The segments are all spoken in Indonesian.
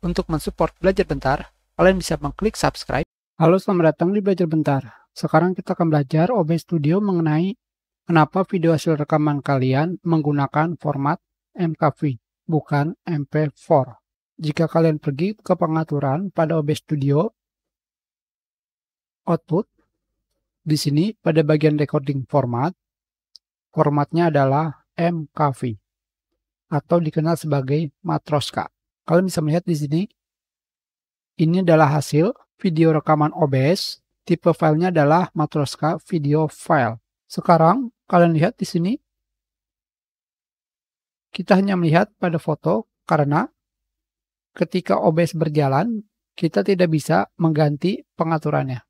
Untuk mensupport Belajar Bentar, kalian bisa mengklik subscribe. Halo, selamat datang di Belajar Bentar. Sekarang kita akan belajar OBS Studio mengenai kenapa video hasil rekaman kalian menggunakan format MKV, bukan MP4. Jika kalian pergi ke pengaturan pada OBS Studio, output, di sini pada bagian recording format, formatnya adalah MKV atau dikenal sebagai Matroska. Kalian bisa melihat di sini, ini adalah hasil video rekaman OBS. Tipe filenya adalah Matroska Video File. Sekarang kalian lihat di sini, kita hanya melihat pada foto karena ketika OBS berjalan, kita tidak bisa mengganti pengaturannya.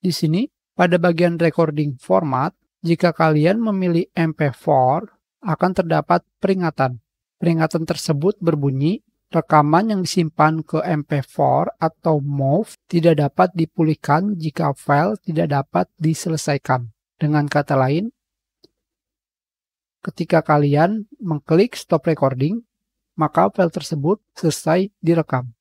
Di sini, pada bagian recording format, jika kalian memilih MP4, akan terdapat peringatan. Peringatan tersebut berbunyi Rekaman yang disimpan ke MP4 atau MOV tidak dapat dipulihkan jika file tidak dapat diselesaikan. Dengan kata lain, ketika kalian mengklik stop recording, maka file tersebut selesai direkam.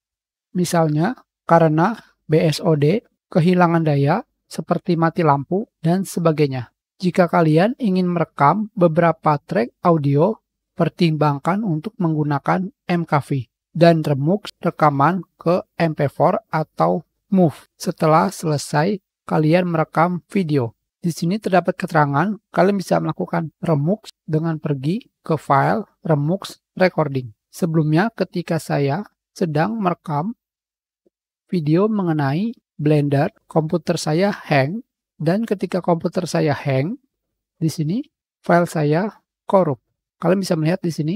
Misalnya, karena BSOD, kehilangan daya, seperti mati lampu, dan sebagainya. Jika kalian ingin merekam beberapa track audio, pertimbangkan untuk menggunakan MKV dan remux rekaman ke MP4 atau MOV setelah selesai kalian merekam video. Di sini terdapat keterangan kalian bisa melakukan remux dengan pergi ke file remux recording. Sebelumnya ketika saya sedang merekam video mengenai Blender, komputer saya hang dan ketika komputer saya hang di sini file saya korup. Kalian bisa melihat di sini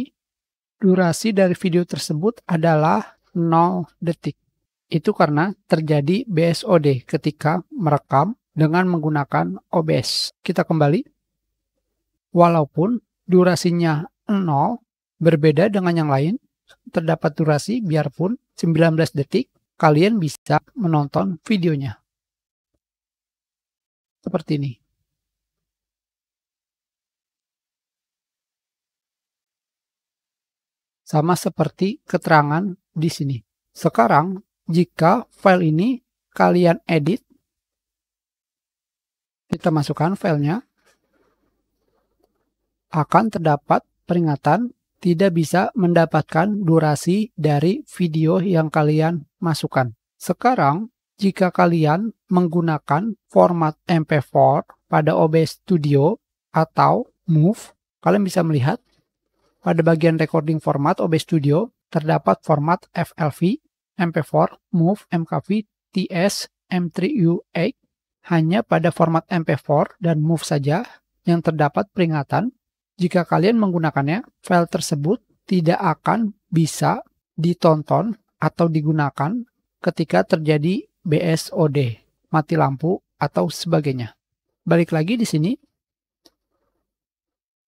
durasi dari video tersebut adalah 0 detik. Itu karena terjadi BSOD ketika merekam dengan menggunakan OBS. Kita kembali. Walaupun durasinya 0 berbeda dengan yang lain, terdapat durasi biarpun 19 detik, kalian bisa menonton videonya. Seperti ini. sama seperti keterangan di sini. Sekarang, jika file ini kalian edit, kita masukkan filenya, akan terdapat peringatan tidak bisa mendapatkan durasi dari video yang kalian masukkan. Sekarang, jika kalian menggunakan format MP4 pada OBS Studio atau Move, kalian bisa melihat pada bagian recording format OBS Studio, terdapat format FLV, MP4, MOV, MKV, TS, M3U8. Hanya pada format MP4 dan MOV saja yang terdapat peringatan, jika kalian menggunakannya, file tersebut tidak akan bisa ditonton atau digunakan ketika terjadi BSOD, mati lampu, atau sebagainya. Balik lagi di sini,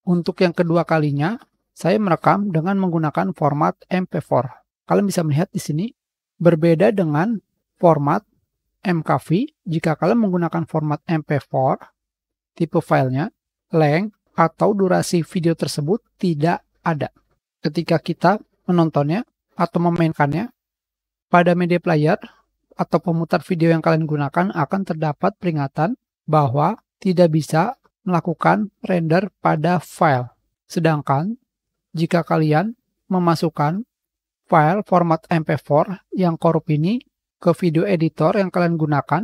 untuk yang kedua kalinya, saya merekam dengan menggunakan format MP4. Kalian bisa melihat di sini berbeda dengan format MKV. Jika kalian menggunakan format MP4, tipe filenya, length atau durasi video tersebut tidak ada. Ketika kita menontonnya atau memainkannya, pada media player atau pemutar video yang kalian gunakan akan terdapat peringatan bahwa tidak bisa melakukan render pada file. Sedangkan jika kalian memasukkan file format MP4 yang korup ini ke video editor yang kalian gunakan,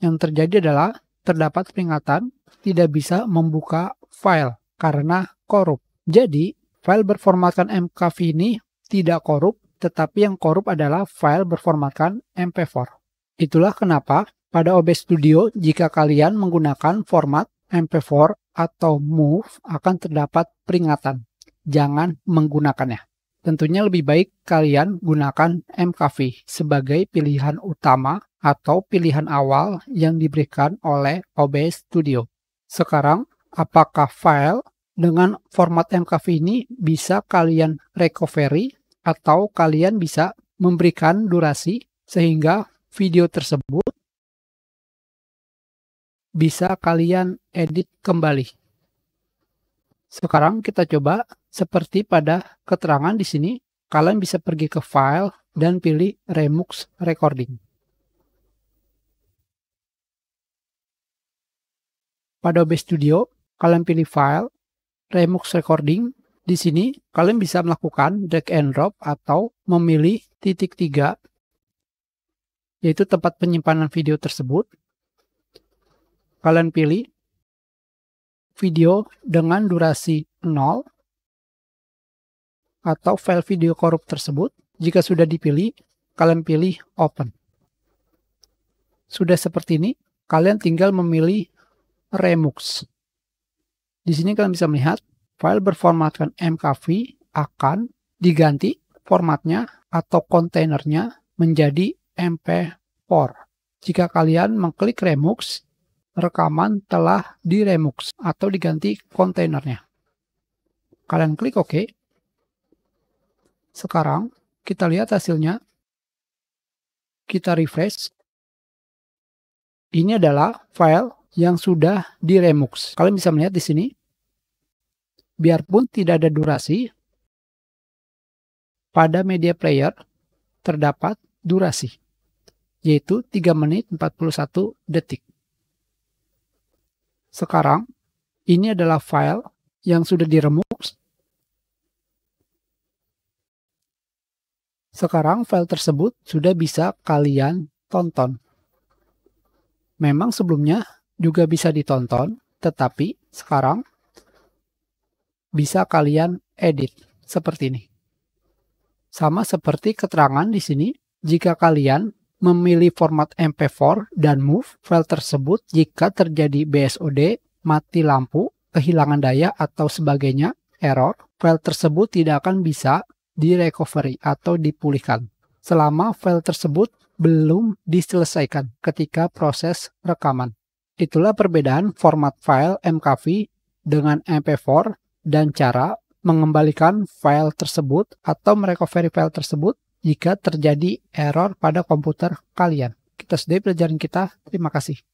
yang terjadi adalah terdapat peringatan tidak bisa membuka file karena korup. Jadi, file berformatkan MKV ini tidak korup, tetapi yang korup adalah file berformatkan MP4. Itulah kenapa pada OBS Studio jika kalian menggunakan format MP4 atau MOV akan terdapat peringatan jangan menggunakannya. Tentunya lebih baik kalian gunakan MKV sebagai pilihan utama atau pilihan awal yang diberikan oleh OBS Studio. Sekarang, apakah file dengan format MKV ini bisa kalian recovery atau kalian bisa memberikan durasi sehingga video tersebut bisa kalian edit kembali. Sekarang kita coba seperti pada keterangan di sini, kalian bisa pergi ke file dan pilih remux recording. Pada OBS Studio, kalian pilih file, remux recording. Di sini, kalian bisa melakukan drag and drop atau memilih titik tiga, yaitu tempat penyimpanan video tersebut. Kalian pilih video dengan durasi 0 atau file video korup tersebut. Jika sudah dipilih, kalian pilih open. Sudah seperti ini, kalian tinggal memilih Remux. Di sini kalian bisa melihat file berformatkan MKV akan diganti formatnya atau kontainernya menjadi MP4. Jika kalian mengklik Remux, rekaman telah diremux atau diganti kontainernya. Kalian klik OK, sekarang kita lihat hasilnya. Kita refresh. Ini adalah file yang sudah diremux. Kalian bisa melihat di sini. Biarpun tidak ada durasi, pada media player terdapat durasi, yaitu 3 menit 41 detik. Sekarang, ini adalah file yang sudah diremux Sekarang file tersebut sudah bisa kalian tonton. Memang sebelumnya juga bisa ditonton, tetapi sekarang bisa kalian edit seperti ini. Sama seperti keterangan di sini, jika kalian memilih format MP4 dan move file tersebut jika terjadi BSOD, mati lampu, kehilangan daya atau sebagainya, error, file tersebut tidak akan bisa di recovery atau dipulihkan selama file tersebut belum diselesaikan ketika proses rekaman. Itulah perbedaan format file MKV dengan MP4 dan cara mengembalikan file tersebut atau merecovery file tersebut jika terjadi error pada komputer kalian. Kita sudah pelajaran kita. Terima kasih.